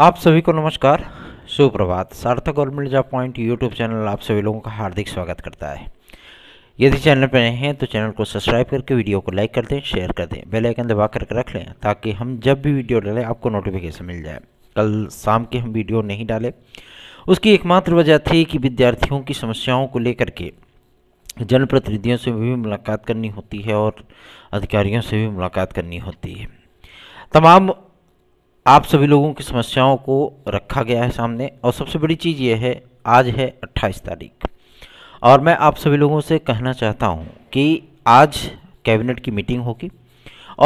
आप सभी को नमस्कार सुप्रभात Sarthak government job point YouTube channel आप सभी लोगों का हार्दिक स्वागत करता है यदि चैनल पर नए हैं तो चैनल को सब्सक्राइब करके वीडियो को लाइक कर दें शेयर कर दें बेल आइकन दबा करके रख लें ताकि हम जब भी वीडियो डालें आपको नोटिफिकेशन मिल जाए कल शाम की हम वीडियो नहीं डाले उसकी एकमात्र वजह थी कि विद्यार्थियों की समस्याओं को लेकर के जनप्रतिनिधियों से भी मुलाकात करनी होती है और अधिकारियों से भी मुलाकात करनी होती है तमाम आप सभी लोगों की समस्याओं को रखा गया है सामने और सबसे बड़ी चीज़ ये है आज है 28 तारीख और मैं आप सभी लोगों से कहना चाहता हूँ कि आज कैबिनेट की मीटिंग होगी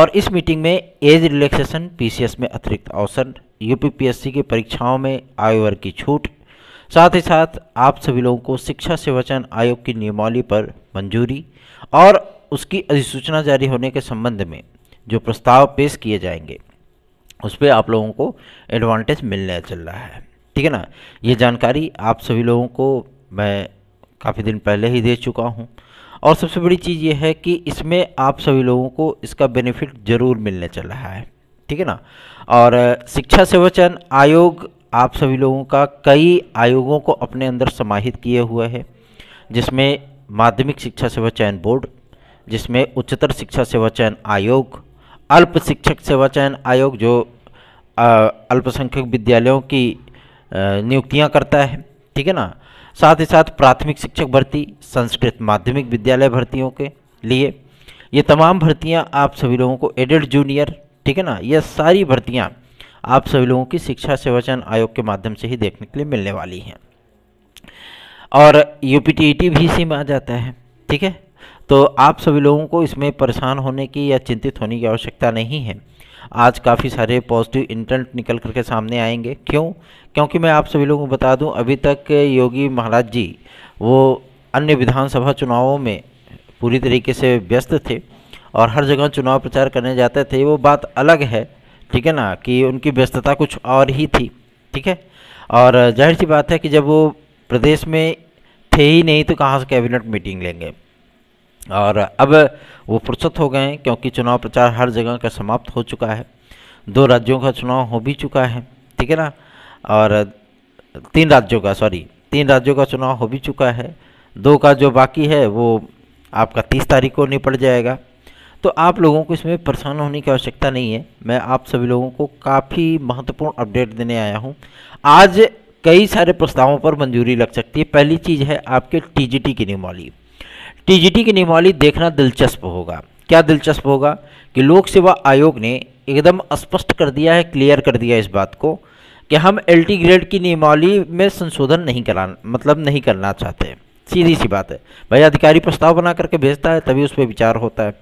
और इस मीटिंग में एज रिलैक्सेशन पीसीएस में अतिरिक्त अवसर यूपीपीएससी की परीक्षाओं में आयु वर्ग की छूट साथ ही साथ आप सभी लोगों को शिक्षा सेवाचन आयोग की नियमावली पर मंजूरी और उसकी अधिसूचना जारी होने के संबंध में जो प्रस्ताव पेश किए जाएंगे उस पर आप लोगों को एडवांटेज मिलने चल रहा है ठीक है ना ये जानकारी आप सभी लोगों को मैं काफ़ी दिन पहले ही दे चुका हूँ और सबसे बड़ी चीज़ ये है कि इसमें आप सभी लोगों को इसका बेनिफिट ज़रूर मिलने चल रहा है ठीक है ना और शिक्षा सेवचन आयोग आप सभी लोगों का कई आयोगों को अपने अंदर समाहित किए हुए है जिसमें माध्यमिक शिक्षा सेवा चयन बोर्ड जिसमें उच्चतर शिक्षा सेवा चयन आयोग अल्प शिक्षक सेवा चयन आयोग जो अल्पसंख्यक विद्यालयों की नियुक्तियां करता है ठीक है ना साथ ही साथ प्राथमिक शिक्षक भर्ती संस्कृत माध्यमिक विद्यालय भर्तियों के लिए ये तमाम भर्तियां आप सभी लोगों को एडेड जूनियर ठीक है ना ये सारी भर्तियां आप सभी लोगों की शिक्षा सेवा चयन आयोग के माध्यम से ही देखने के लिए मिलने वाली हैं और यू पी e भी इसी में आ जाता है ठीक है तो आप सभी लोगों को इसमें परेशान होने की या चिंतित होने की आवश्यकता नहीं है आज काफ़ी सारे पॉजिटिव इंटेंट निकल करके सामने आएंगे क्यों क्योंकि मैं आप सभी लोगों को बता दूं अभी तक योगी महाराज जी वो अन्य विधानसभा चुनावों में पूरी तरीके से व्यस्त थे और हर जगह चुनाव प्रचार करने जाते थे वो बात अलग है ठीक है ना कि उनकी व्यस्तता कुछ और ही थी ठीक है और जाहिर सी बात है कि जब वो प्रदेश में थे ही नहीं तो कहाँ से कैबिनेट मीटिंग लेंगे और अब वो फुर्सत हो गए हैं क्योंकि चुनाव प्रचार हर जगह का समाप्त हो चुका है दो राज्यों का चुनाव हो भी चुका है ठीक है ना और तीन राज्यों का सॉरी तीन राज्यों का चुनाव हो भी चुका है दो का जो बाकी है वो आपका तीस तारीख को निपट जाएगा तो आप लोगों को इसमें परेशान होने की आवश्यकता नहीं है मैं आप सभी लोगों को काफ़ी महत्वपूर्ण अपडेट देने आया हूँ आज कई सारे प्रस्तावों पर मंजूरी लग सकती है पहली चीज़ है आपके टी की नियमावली टीजीटी की नियमावली देखना दिलचस्प होगा क्या दिलचस्प होगा कि लोक सेवा आयोग ने एकदम स्पष्ट कर दिया है क्लियर कर दिया इस बात को कि हम एल ग्रेड की नियमावली में संशोधन नहीं करा मतलब नहीं करना चाहते सीधी सी बात है भाई अधिकारी प्रस्ताव बना करके भेजता है तभी उस पर विचार होता है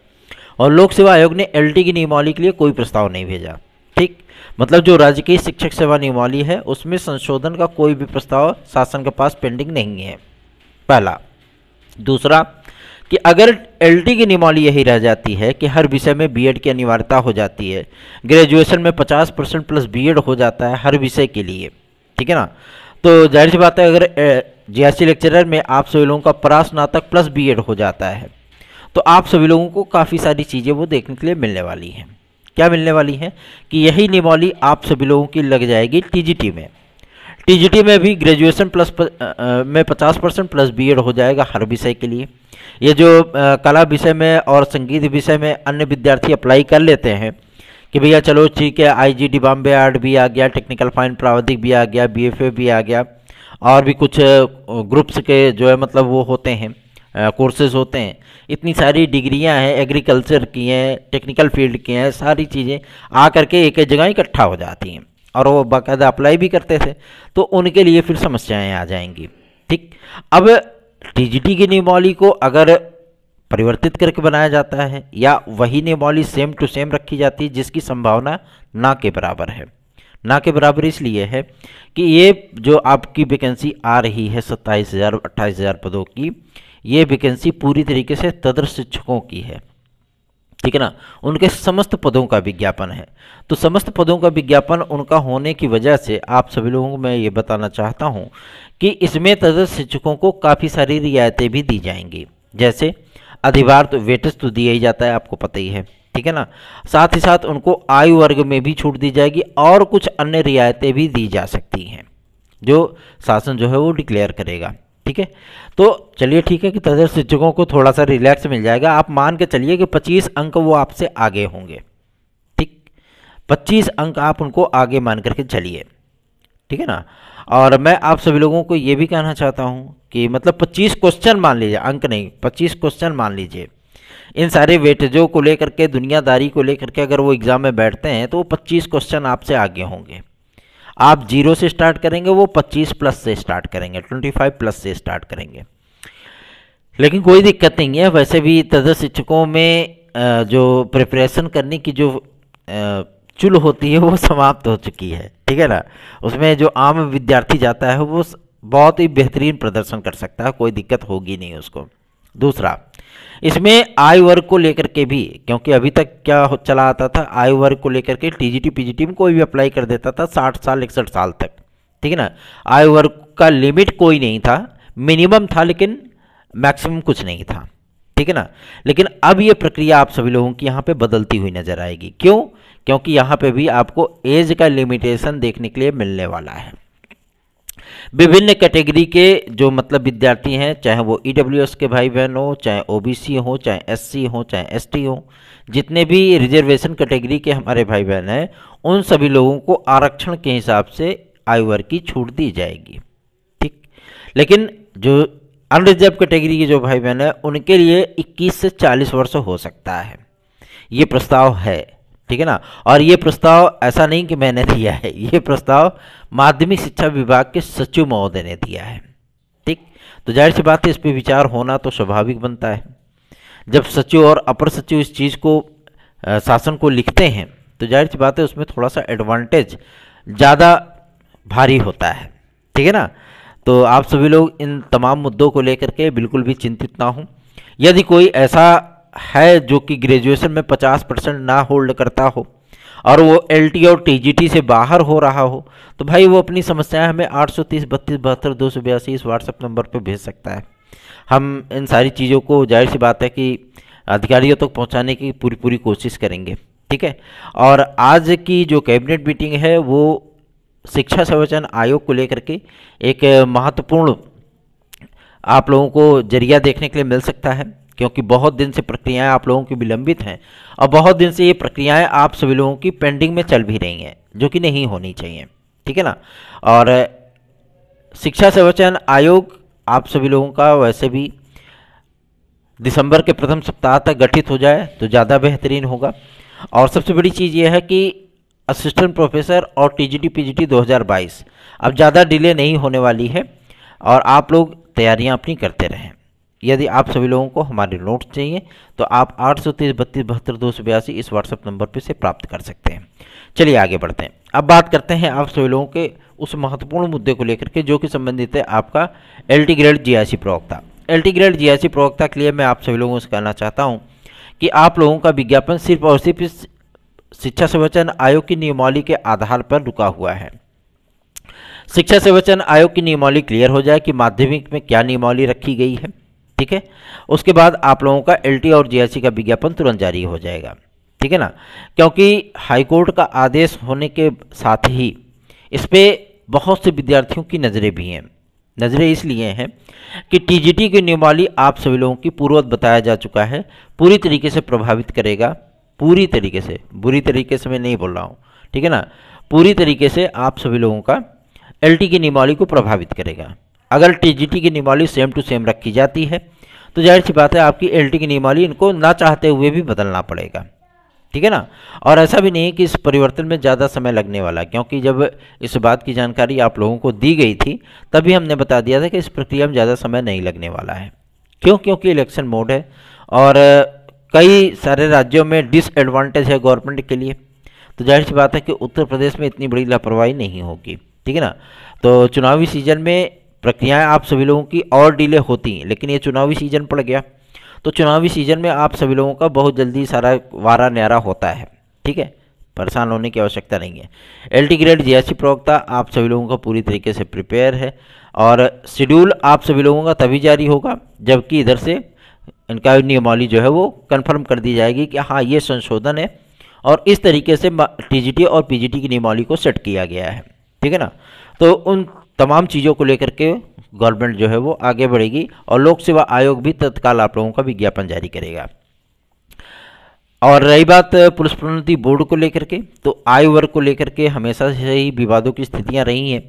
और लोक सेवा आयोग ने एल की नियमावली के लिए कोई प्रस्ताव नहीं भेजा ठीक मतलब जो राज्य की शिक्षक सेवा नियमावली है उसमें संशोधन का कोई भी प्रस्ताव शासन के पास पेंडिंग नहीं है पहला दूसरा कि अगर एलटी की निमाली यही रह जाती है कि हर विषय में बीएड की अनिवार्यता हो जाती है ग्रेजुएशन में 50 परसेंट प्लस बीएड हो जाता है हर विषय के लिए ठीक है ना तो जाहिर सी बात है अगर जीएसटी लेक्चरर में आप सभी लोगों का परास्नातक प्लस बी हो जाता है तो आप सभी लोगों को काफ़ी सारी चीज़ें वो देखने के लिए मिलने वाली हैं क्या मिलने वाली हैं कि यही निमौली आप सभी लोगों की लग जाएगी टी में टी में भी ग्रेजुएशन प्लस प, आ, में 50 परसेंट प्लस बीएड हो जाएगा हर विषय के लिए ये जो कला विषय में और संगीत विषय में अन्य विद्यार्थी अप्लाई कर लेते हैं कि भैया चलो ठीक है आईजीडी बॉम्बे आर्ट भी आ गया टेक्निकल फाइन प्रावधिक भी आ गया बीएफए भी आ गया और भी कुछ ग्रुप्स के जो है मतलब वो होते हैं कोर्सेज होते हैं इतनी सारी डिग्रियां हैं एग्रीकल्चर की हैं टेक्निकल फील्ड की हैं सारी चीज़ें आ करके एक एक जगह इकट्ठा हो जाती हैं और वो बाकायदा अप्लाई भी करते थे तो उनके लिए फिर समस्याएँ आ जाएंगी ठीक अब टीजीटी की नियमावली को अगर परिवर्तित करके बनाया जाता है या वही नियमावली सेम टू सेम रखी जाती है जिसकी संभावना ना के बराबर है ना के बराबर इसलिए है कि ये जो आपकी वैकेंसी आ रही है सत्ताईस हज़ार अट्ठाईस हज़ार पदों की ये वैकेंसी पूरी तरीके से तदर्श शिक्षकों की है ठीक है ना उनके समस्त पदों का विज्ञापन है तो समस्त पदों का विज्ञापन उनका होने की वजह से आप सभी लोगों को मैं ये बताना चाहता हूँ कि इसमें तदर शिक्षकों को काफ़ी सारी रियायतें भी दी जाएंगी जैसे अधिभार तो वेटस तो दिया ही जाता है आपको पता ही है ठीक है ना साथ ही साथ उनको आयु वर्ग में भी छूट दी जाएगी और कुछ अन्य रियायतें भी दी जा सकती हैं जो शासन जो है वो डिक्लेयर करेगा ठीक है तो चलिए ठीक है कि तदर शिक्षकों को थोड़ा सा रिलैक्स मिल जाएगा आप मान के चलिए कि पच्चीस अंक वो आपसे आगे होंगे ठीक पच्चीस अंक आप उनको आगे मान करके चलिए ठीक है ना और मैं आप सभी लोगों को ये भी कहना चाहता हूँ कि मतलब 25 क्वेश्चन मान लीजिए अंक नहीं 25 क्वेश्चन मान लीजिए इन सारे वेटेजों को लेकर के दुनियादारी को लेकर के अगर वो एग्ज़ाम में बैठते हैं तो वो 25 क्वेश्चन आपसे आगे होंगे आप जीरो से स्टार्ट करेंगे वो पच्चीस प्लस से स्टार्ट करेंगे ट्वेंटी फाइव प्लस से स्टार्ट करेंगे लेकिन कोई दिक्कत नहीं है वैसे भी तदर शिक्षकों में जो प्रिपरेशन करने की जो चुल होती है वो समाप्त हो चुकी है ठीक है ना उसमें जो आम विद्यार्थी जाता है वो बहुत ही बेहतरीन प्रदर्शन कर सकता है कोई दिक्कत होगी नहीं उसको दूसरा इसमें आय वर्ग को लेकर के भी क्योंकि अभी तक क्या चला आता था आयु वर्ग को लेकर के टीजीटी पीजीटी में कोई भी अप्लाई कर देता था साठ साल इकसठ साल तक ठीक है ना आयु वर्ग का लिमिट कोई नहीं था मिनिमम था लेकिन मैक्सिमम कुछ नहीं था ठीक है ना लेकिन अब ये प्रक्रिया आप सभी लोगों की यहाँ पे बदलती हुई नजर आएगी क्यों क्योंकि यहाँ पे भी आपको एज का लिमिटेशन देखने के लिए मिलने वाला है विभिन्न कैटेगरी के जो मतलब विद्यार्थी हैं चाहे वो ई e के भाई बहन हो चाहे ओ हो चाहे एस हो चाहे एस हो जितने भी रिजर्वेशन कैटेगरी के हमारे भाई बहन हैं उन सभी लोगों को आरक्षण के हिसाब से आयु वर्ग की छूट दी जाएगी ठीक लेकिन जो अनरिजर्व कैटेगरी के जो भाई बहन हैं उनके लिए इक्कीस से चालीस वर्ष हो सकता है ये प्रस्ताव है ठीक है ना और ये प्रस्ताव ऐसा नहीं कि मैंने दिया है ये प्रस्ताव माध्यमिक शिक्षा विभाग के सचिव महोदय ने दिया है ठीक तो जाहिर सी बात है इस पर विचार होना तो स्वाभाविक बनता है जब सचिव और अपर सचिव इस चीज़ को आ, शासन को लिखते हैं तो जाहिर सी बात है उसमें थोड़ा सा एडवांटेज ज़्यादा भारी होता है ठीक है ना तो आप सभी लोग इन तमाम मुद्दों को लेकर के बिल्कुल भी चिंतित ना हों यदि कोई ऐसा है जो कि ग्रेजुएशन में 50 परसेंट ना होल्ड करता हो और वो एल और टी से बाहर हो रहा हो तो भाई वो अपनी समस्याएं हमें आठ सौ तीस बत्तीस बहत्तर दो सौ बयासी इस व्हाट्सअप नंबर पर भेज सकता है हम इन सारी चीज़ों को जाहिर सी बात है कि अधिकारियों तक तो पहुंचाने की पूरी पूरी कोशिश करेंगे ठीक है और आज की जो कैबिनेट मीटिंग है वो शिक्षा संवचन आयोग को लेकर के एक महत्वपूर्ण आप लोगों को जरिया देखने के लिए मिल सकता है क्योंकि बहुत दिन से प्रक्रियाएं आप लोगों की विलंबित हैं और बहुत दिन से ये प्रक्रियाएं आप सभी लोगों की पेंडिंग में चल भी रही हैं जो कि नहीं होनी चाहिए ठीक है ना और शिक्षा संरचन आयोग आप सभी लोगों का वैसे भी दिसंबर के प्रथम सप्ताह तक गठित हो जाए तो ज़्यादा बेहतरीन होगा और सबसे बड़ी चीज़ यह है कि असिस्टेंट प्रोफेसर और टी जी टी अब ज़्यादा डिले नहीं होने वाली है और आप लोग तैयारियां अपनी करते रहें यदि आप सभी लोगों को हमारे नोट्स चाहिए तो आप आठ सौ बत्तीस बहत्तर दो सौ बयासी इस व्हाट्सअप नंबर पर से प्राप्त कर सकते हैं चलिए आगे बढ़ते हैं अब बात करते हैं आप सभी लोगों के उस महत्वपूर्ण मुद्दे को लेकर के जो कि संबंधित है आपका एल टी ग्रेड जी प्रवक्ता एल टी ग्रेड जी प्रवक्ता के लिए मैं आप सभी लोगों से कहना चाहता हूँ कि आप लोगों का विज्ञापन सिर्फ और सिर्फ इस शिक्षा संवचन आयोग की नियमावली के आधार पर रुका हुआ है शिक्षा संवचन आयोग की नियमावली क्लियर हो जाए कि माध्यमिक में क्या नियमावली रखी गई है ठीक है उसके बाद आप लोगों का एल और जी का विज्ञापन तुरंत जारी हो जाएगा ठीक है ना क्योंकि हाईकोर्ट का आदेश होने के साथ ही इस पर बहुत से विद्यार्थियों की नज़रें भी हैं नज़रें इसलिए हैं कि टीजीटी की नियमावली आप सभी लोगों की पूर्वत बताया जा चुका है पूरी तरीके से प्रभावित करेगा पूरी तरीके से बुरी तरीके से मैं नहीं बोल रहा हूँ ठीक है ना पूरी तरीके से आप सभी लोगों का एलटी की नियमावली को प्रभावित करेगा अगर टी की नियमावली सेम टू सेम रखी जाती है तो जाहिर सी बात है आपकी एल की नियमावली इनको ना चाहते हुए भी बदलना पड़ेगा ठीक है ना और ऐसा भी नहीं कि इस परिवर्तन में ज़्यादा समय लगने वाला क्योंकि जब इस बात की जानकारी आप लोगों को दी गई थी तभी हमने बता दिया था कि इस प्रक्रिया में ज़्यादा समय नहीं लगने वाला है क्यों क्योंकि इलेक्शन मोड है और कई सारे राज्यों में डिसएडवांटेज है गवर्नमेंट के लिए तो जाहिर सी बात है कि उत्तर प्रदेश में इतनी बड़ी लापरवाही नहीं होगी ठीक है ना तो चुनावी सीजन में प्रक्रियाएं आप सभी लोगों की और डिले होती हैं लेकिन ये चुनावी सीजन पड़ गया तो चुनावी सीजन में आप सभी लोगों का बहुत जल्दी सारा वारा न्यारा होता है ठीक है परेशान होने की आवश्यकता नहीं है एल टी ग्रेड जी प्रवक्ता आप सभी लोगों का पूरी तरीके से प्रिपेयर है और शेड्यूल आप सभी लोगों का तभी जारी होगा जबकि इधर से इनका नियमावली जो है वो कन्फर्म कर दी जाएगी कि हाँ ये संशोधन है और इस तरीके से टीजीटी और पीजीटी की नियमावली को सेट किया गया है ठीक है ना तो उन तमाम चीज़ों को लेकर के गवर्नमेंट जो है वो आगे बढ़ेगी और लोक सेवा आयोग भी तत्काल आप लोगों का विज्ञापन जारी करेगा और रही बात पुलिस प्रोन्नति बोर्ड को लेकर के तो आयु वर्ग को लेकर के हमेशा से ही विवादों की स्थितियां रही हैं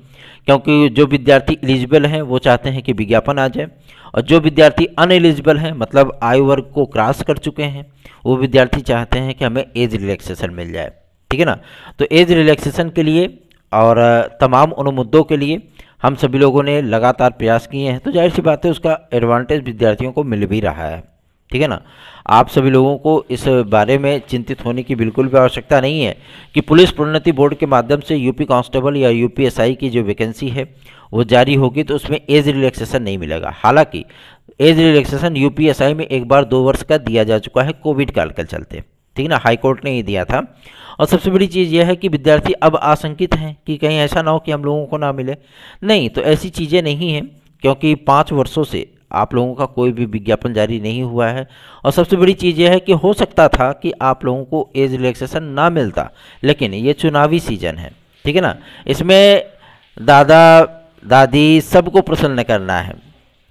क्योंकि जो विद्यार्थी एलिजिबल हैं वो चाहते हैं कि विज्ञापन आ जाए और जो विद्यार्थी अन एलिजिबल हैं मतलब आयु वर्ग को क्रॉस कर चुके हैं वो विद्यार्थी चाहते हैं कि हमें एज रिलैक्सेशन मिल जाए ठीक है ना तो एज रिलैक्सेशन के लिए और तमाम उन मुद्दों के लिए हम सभी लोगों ने लगातार प्रयास किए हैं तो जाहिर सी बात है उसका एडवांटेज विद्यार्थियों को मिल भी रहा है ठीक है ना आप सभी लोगों को इस बारे में चिंतित होने की बिल्कुल भी आवश्यकता नहीं है कि पुलिस प्रोन्नति बोर्ड के माध्यम से यूपी कांस्टेबल या यूपीएसआई की जो वैकेंसी है वो जारी होगी तो उसमें एज रिलैक्सेशन नहीं मिलेगा हालांकि एज रिलैक्सेशन यूपीएसआई में एक बार दो वर्ष का दिया जा चुका है कोविड काल के चलते ठीक ना हाई कोर्ट ने ही दिया था और सबसे बड़ी चीज़ यह है कि विद्यार्थी अब आशंकित हैं कि कहीं ऐसा ना हो कि हम लोगों को ना मिले नहीं तो ऐसी चीज़ें नहीं हैं क्योंकि पाँच वर्षों से आप लोगों का कोई भी विज्ञापन जारी नहीं हुआ है और सबसे बड़ी चीज़ यह है कि हो सकता था कि आप लोगों को एज रिलैक्सेशन ना मिलता लेकिन ये चुनावी सीजन है ठीक है ना इसमें दादा दादी सबको प्रसन्न करना है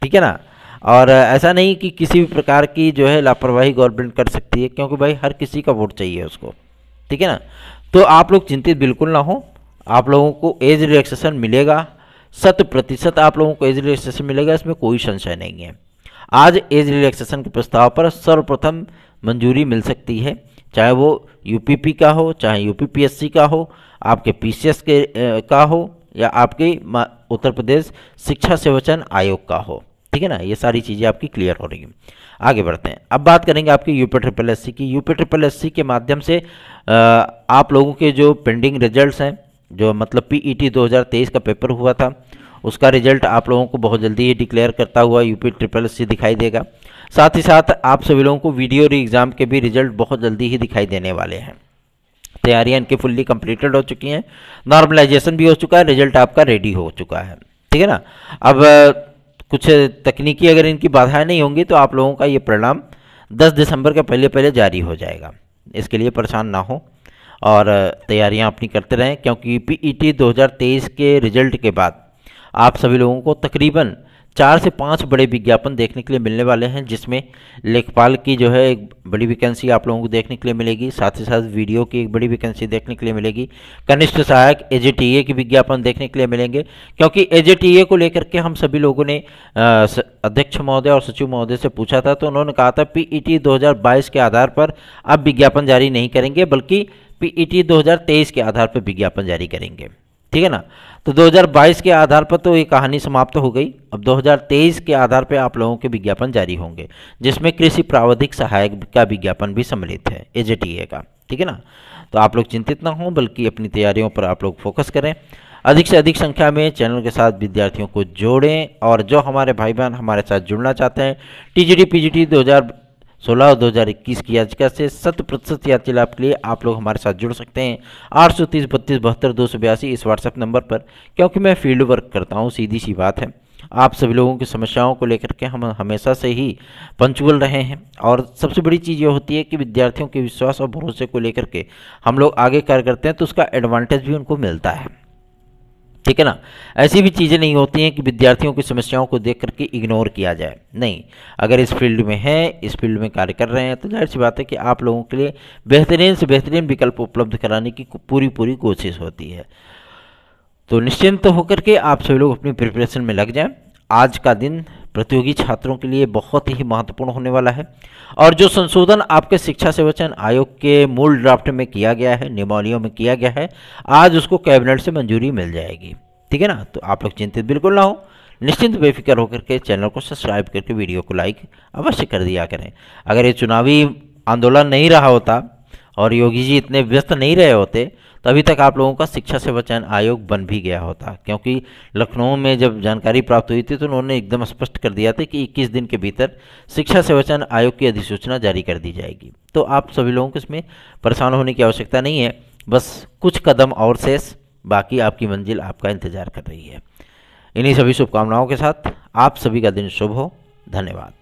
ठीक है ना और ऐसा नहीं कि किसी भी प्रकार की जो है लापरवाही गवर्नमेंट कर सकती है क्योंकि भाई हर किसी का वोट चाहिए उसको ठीक है ना तो आप लोग चिंतित बिल्कुल ना हो आप लोगों को एज रिलैक्सेशन मिलेगा शत प्रतिशत आप लोगों को एज रिलैक्सेशन मिलेगा इसमें कोई संशय नहीं है आज एज रिलैक्सेशन के प्रस्ताव पर सर्वप्रथम मंजूरी मिल सकती है चाहे वो यूपीपी का हो चाहे यूपीपीएससी का हो आपके पीसीएस के का हो या आपके उत्तर प्रदेश शिक्षा सेवचन आयोग का हो ठीक है ना ये सारी चीज़ें आपकी क्लियर हो रही हैं आगे बढ़ते हैं अब बात करेंगे आपकी यूपी ट्रिपल एस की यूपी ट्रिपल एस के माध्यम से आप लोगों के जो पेंडिंग रिजल्ट्स हैं जो मतलब पीईटी e 2023 का पेपर हुआ था उसका रिजल्ट आप लोगों को बहुत जल्दी ही डिक्लेयर करता हुआ यूपी ट्रिपल एस दिखाई देगा साथ ही साथ आप सभी लोगों को वीडियो री एग्ज़ाम के भी रिजल्ट बहुत जल्दी ही दिखाई देने वाले हैं तैयारियाँ इनकी फुल्ली कंप्लीटेड हो चुकी हैं नॉर्मलाइजेशन भी हो चुका है रिजल्ट आपका रेडी हो चुका है ठीक है ना अब कुछ तकनीकी अगर इनकी बाधाएं नहीं होंगी तो आप लोगों का ये परिणाम 10 दिसंबर के पहले पहले जारी हो जाएगा इसके लिए परेशान ना हो और तैयारियां अपनी करते रहें क्योंकि पी ई के रिजल्ट के बाद आप सभी लोगों को तकरीबन चार से पाँच बड़े विज्ञापन देखने के लिए मिलने वाले हैं जिसमें लेखपाल की जो है एक बड़ी वैकेंसी आप लोगों को देखने के लिए मिलेगी साथ ही साथ वीडियो की एक बड़ी वैकेंसी देखने के लिए मिलेगी कनिष्ठ सहायक एजेटीए की विज्ञापन देखने के लिए मिलेंगे क्योंकि एजेटीए को लेकर के हम सभी लोगों ने अध्यक्ष महोदय और सचिव महोदय से पूछा था तो उन्होंने कहा था e हज़ार बाईस के आधार पर अब विज्ञापन जारी नहीं करेंगे बल्कि e हज़ार तेईस के आधार पर विज्ञापन जारी करेंगे ठीक है ना तो 2022 के आधार पर तो ये कहानी समाप्त तो हो गई अब 2023 के आधार पर आप लोगों के विज्ञापन जारी होंगे जिसमें कृषि प्रावधिक सहायक का विज्ञापन भी सम्मिलित है एज का ठीक है ना तो आप लोग चिंतित ना हों बल्कि अपनी तैयारियों पर आप लोग फोकस करें अधिक से अधिक संख्या में चैनल के साथ विद्यार्थियों को जोड़ें और जो हमारे भाई बहन हमारे साथ जुड़ना चाहते हैं टी दो हज़ार सोलह दो हज़ार इक्कीस की याचिका से शत प्रतिशत यात्री लाभ के लिए आप लोग हमारे साथ जुड़ सकते हैं आठ सौ तीस बत्तीस बहत्तर दो सौ बयासी इस व्हाट्सएप नंबर पर क्योंकि मैं फील्ड वर्क करता हूँ सीधी सी बात है आप सभी लोगों की समस्याओं को लेकर के हम हमेशा से ही पंचुअल रहे हैं और सबसे बड़ी चीज़ ये होती है कि विद्यार्थियों के विश्वास और भरोसे को लेकर के हम लोग आगे कार्य करते हैं तो उसका एडवांटेज भी उनको मिलता है ठीक है ना ऐसी भी चीज़ें नहीं होती हैं कि विद्यार्थियों की समस्याओं को देख करके इग्नोर किया जाए नहीं अगर इस फील्ड में है इस फील्ड में कार्य कर रहे हैं तो जाहिर सी बात है कि आप लोगों के लिए बेहतरीन से बेहतरीन विकल्प उपलब्ध कराने की पूरी पूरी कोशिश होती है तो निश्चिंत तो होकर के आप सभी लोग अपनी प्रिपरेशन में लग जाएँ आज का दिन प्रतियोगी छात्रों के लिए बहुत ही महत्वपूर्ण होने वाला है और जो संशोधन आपके शिक्षा सेवचन आयोग के मूल ड्राफ्ट में किया गया है नियमावलियों में किया गया है आज उसको कैबिनेट से मंजूरी मिल जाएगी ठीक है ना तो आप लोग चिंतित बिल्कुल ना हो निश्चिंत बेफिक्र होकर के चैनल को सब्सक्राइब करके वीडियो को लाइक अवश्य कर दिया करें अगर ये चुनावी आंदोलन नहीं रहा होता और योगी जी इतने व्यस्त नहीं रहे होते तो अभी तक आप लोगों का शिक्षा सेवा चयन आयोग बन भी गया होता क्योंकि लखनऊ में जब जानकारी प्राप्त हुई थी तो उन्होंने एकदम स्पष्ट कर दिया था कि इक्कीस दिन के भीतर शिक्षा सेवा चयन आयोग की अधिसूचना जारी कर दी जाएगी तो आप सभी लोगों को इसमें परेशान होने की आवश्यकता नहीं है बस कुछ कदम और शेष बाकी आपकी मंजिल आपका इंतजार कर रही है इन्हीं सभी शुभकामनाओं के साथ आप सभी का दिन शुभ हो धन्यवाद